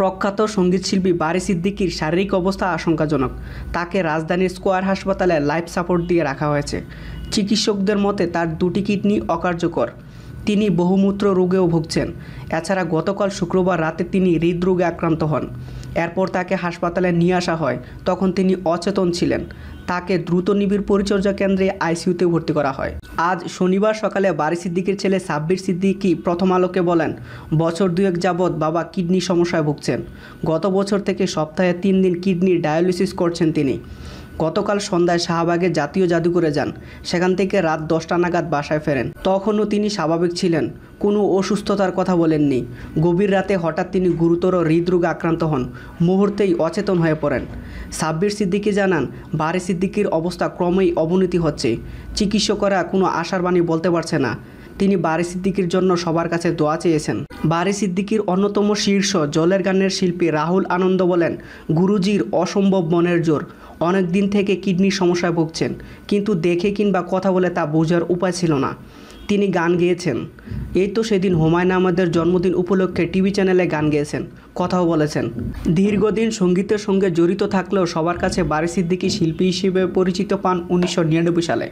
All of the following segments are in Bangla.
প্রখ্যাত সঙ্গীতশিল্পী বারি সিদ্দিকির শারীরিক অবস্থা আশঙ্কাজনক তাকে রাজধানীর স্কোয়ার হাসপাতালে লাইফ সাপোর্ট দিয়ে রাখা হয়েছে চিকিৎসকদের মতে তার দুটি কিডনি অকার্যকর তিনি বহুমূত্র রোগেও ভুগছেন এছাড়া গতকাল শুক্রবার রাতে তিনি হৃদরোগে আক্রান্ত হন এরপর তাকে হাসপাতালে নিয়ে আসা হয় তখন তিনি অচেতন ছিলেন তাকে দ্রুত নিবিড় পরিচর্যা কেন্দ্রে আইসিইউতে ভর্তি করা হয় আজ শনিবার সকালে বারি সিদ্দিকের ছেলে সাব্বির সিদ্দিকই প্রথম আলোকে বলেন বছর দুয়েক যাবৎ বাবা কিডনি সমস্যায় ভুগছেন গত বছর থেকে সপ্তাহে তিন দিন কিডনির ডায়ালিসিস করছেন তিনি গতকাল সন্ধ্যায় শাহবাগে জাতীয় জাদুঘরে যান সেখান থেকে রাত দশটা নাগাদ বাসায় ফেরেন তখনও তিনি স্বাভাবিক ছিলেন কোনো অসুস্থতার কথা বলেননি গভীর রাতে হঠাৎ তিনি গুরুতর হৃদরোগে আক্রান্ত হন মুহূর্তেই অচেতন হয়ে পড়েন সাব্বির সিদ্দিকি জানান বারে সিদ্দিকির অবস্থা ক্রমেই অবনতি হচ্ছে চিকিৎসকরা কোনো আশার বাণী বলতে পারছে না তিনি বারে সিদ্দিকির জন্য সবার কাছে দোয়া চেয়েছেন বারে সিদ্দিকির অন্যতম শীর্ষ জলের গানের শিল্পী রাহুল আনন্দ বলেন গুরুজির অসম্ভব মনের জোর অনেক দিন থেকে কিডনির সমস্যায় ভুগছেন কিন্তু দেখে কিংবা কথা বলে তা বোঝার উপায় ছিল না তিনি গান গেয়েছেন এই তো সেদিন হুমায়ুন আহমেদের জন্মদিন উপলক্ষে টিভি চ্যানেলে গান গেয়েছেন কথাও বলেছেন দীর্ঘদিন সঙ্গীতের সঙ্গে জড়িত থাকলেও সবার কাছে বারি সিদ্দিকি শিল্পী হিসেবে পরিচিত পান উনিশশো সালে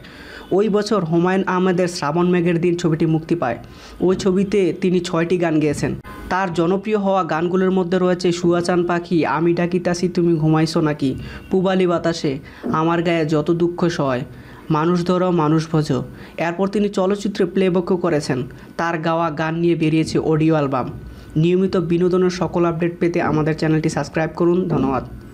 ওই বছর হুমায়ুন আহমেদের শ্রাবণ মেঘের দিন ছবিটি মুক্তি পায় ওই ছবিতে তিনি ছয়টি গান গেয়েছেন তার জনপ্রিয় হওয়া গানগুলোর মধ্যে রয়েছে সুয়াচান পাখি আমি ডাকিতাসি তুমি ঘুমাইছো নাকি পুবালি বাতাসে আমার গায়ে যত দুঃখ সয় মানুষ ধরো মানুষ ভজো এরপর তিনি চলচ্চিত্রে প্লেবক্য করেছেন তার গাওয়া গান নিয়ে বেরিয়েছে অডিও অ্যালবাম নিয়মিত বিনোদনের সকল আপডেট পেতে আমাদের চ্যানেলটি সাবস্ক্রাইব করুন ধন্যবাদ